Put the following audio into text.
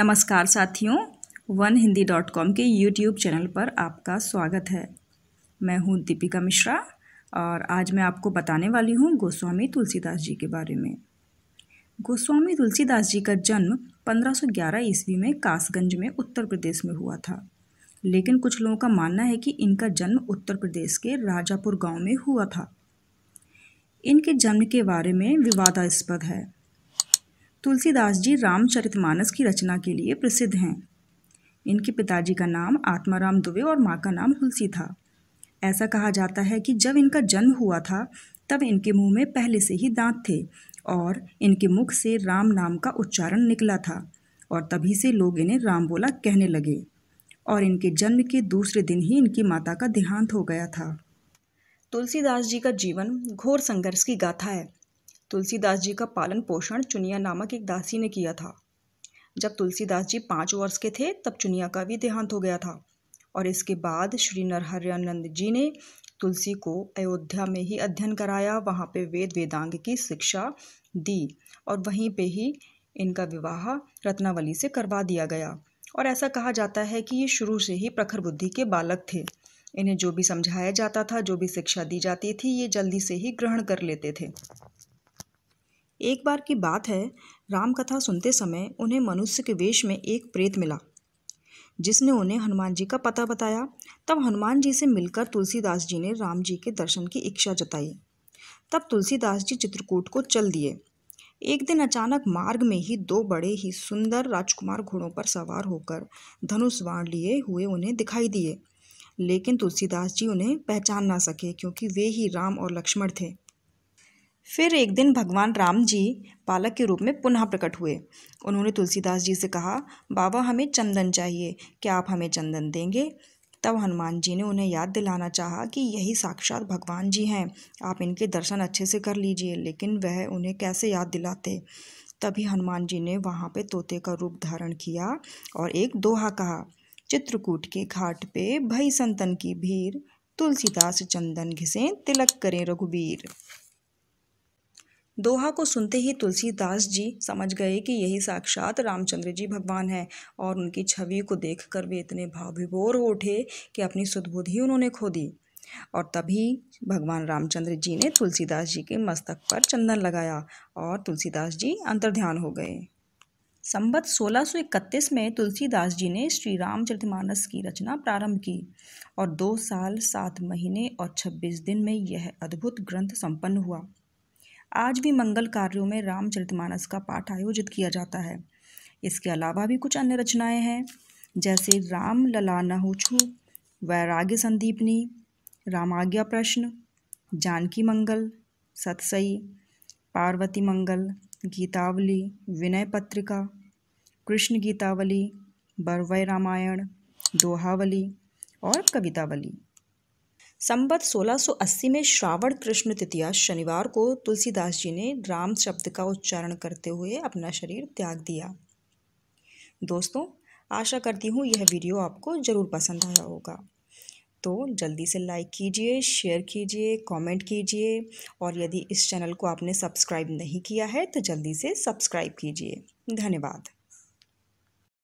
नमस्कार साथियों one Hindi dot com के यूट्यूब चैनल पर आपका स्वागत है मैं हूं दीपिका मिश्रा और आज मैं आपको बताने वाली हूं गोस्वामी तुलसीदास जी के बारे में गोस्वामी तुलसीदास जी का जन्म 1511 ईस्वी में कासगंज में उत्तर प्रदेश में हुआ था लेकिन कुछ लोगों का मानना है कि इनका जन्म उत्तर प्रदेश के राजापुर गांव में हुआ था इनके जन्म के बारे में विवादास्पद है तुलसीदास जी रामचरितमानस की रचना के लिए प्रसिद्ध हैं इनके पिताजी का नाम आत्माराम दुबे और माँ का नाम तुलसी था ऐसा कहा जाता है कि जब इनका जन्म हुआ था तब इनके मुंह में पहले से ही दांत थे और इनके मुख से राम नाम का उच्चारण निकला था और तभी से लोग इन्हें राम बोला कहने लगे और इनके जन्म के दूसरे दिन ही इनकी माता का देहांत हो गया था तुलसीदास जी का जीवन घोर संघर्ष की गाथा है तुलसीदास जी का पालन पोषण चुनिया नामक एक दासी ने किया था जब तुलसीदास जी पाँच वर्ष के थे तब चुनिया का भी देहांत हो गया था और इसके बाद श्री नरहरियानंद जी ने तुलसी को अयोध्या में ही अध्ययन कराया वहाँ पे वेद वेदांग की शिक्षा दी और वहीं पे ही इनका विवाह रत्नावली से करवा दिया गया और ऐसा कहा जाता है कि ये शुरू से ही प्रखर बुद्धि के बालक थे इन्हें जो भी समझाया जाता था जो भी शिक्षा दी जाती थी ये जल्दी से ही ग्रहण कर लेते थे एक बार की बात है रामकथा सुनते समय उन्हें मनुष्य के वेश में एक प्रेत मिला जिसने उन्हें हनुमान जी का पता बताया तब हनुमान जी से मिलकर तुलसीदास जी ने राम जी के दर्शन की इच्छा जताई तब तुलसीदास जी चित्रकूट को चल दिए एक दिन अचानक मार्ग में ही दो बड़े ही सुंदर राजकुमार घोड़ों पर सवार होकर धनुष बाण लिए हुए उन्हें दिखाई दिए लेकिन तुलसीदास जी उन्हें पहचान ना सके क्योंकि वे ही राम और लक्ष्मण थे फिर एक दिन भगवान राम जी बालक के रूप में पुनः प्रकट हुए उन्होंने तुलसीदास जी से कहा बाबा हमें चंदन चाहिए क्या आप हमें चंदन देंगे तब हनुमान जी ने उन्हें याद दिलाना चाहा कि यही साक्षात भगवान जी हैं आप इनके दर्शन अच्छे से कर लीजिए लेकिन वह उन्हें कैसे याद दिलाते तभी हनुमान जी ने वहाँ पे तोते का रूप धारण किया और एक दोहा कहा चित्रकूट के घाट पे भई संतन की भीड़ तुलसीदास चंदन घिसें तिलक करें रघुबीर दोहा को सुनते ही तुलसीदास जी समझ गए कि यही साक्षात रामचंद्र जी भगवान हैं और उनकी छवि को देखकर वे इतने विभोर हो उठे कि अपनी सुदबुद्धि ही उन्होंने खो दी और तभी भगवान रामचंद्र जी ने तुलसीदास जी के मस्तक पर चंदन लगाया और तुलसीदास जी अंतर्ध्यान हो गए संबत इकतीस में तुलसीदास जी ने श्री रामचरितमानस की रचना प्रारंभ की और दो साल सात महीने और छब्बीस दिन में यह अद्भुत ग्रंथ संपन्न हुआ आज भी मंगल कार्यों में रामचरितमानस का पाठ आयोजित किया जाता है इसके अलावा भी कुछ अन्य रचनाएं हैं जैसे राम लला नहुछु वैराग्य संदीपनी रामाज्ञा प्रश्न जानकी मंगल सतसई पार्वती मंगल गीतावली विनय पत्रिका कृष्ण गीतावली बरवय रामायण दोहावली और कवितावली संबत 1680 में श्रावण कृष्ण तृतीया शनिवार को तुलसीदास जी ने राम शब्द का उच्चारण करते हुए अपना शरीर त्याग दिया दोस्तों आशा करती हूँ यह वीडियो आपको ज़रूर पसंद आया होगा तो जल्दी से लाइक कीजिए शेयर कीजिए कमेंट कीजिए और यदि इस चैनल को आपने सब्सक्राइब नहीं किया है तो जल्दी से सब्सक्राइब कीजिए धन्यवाद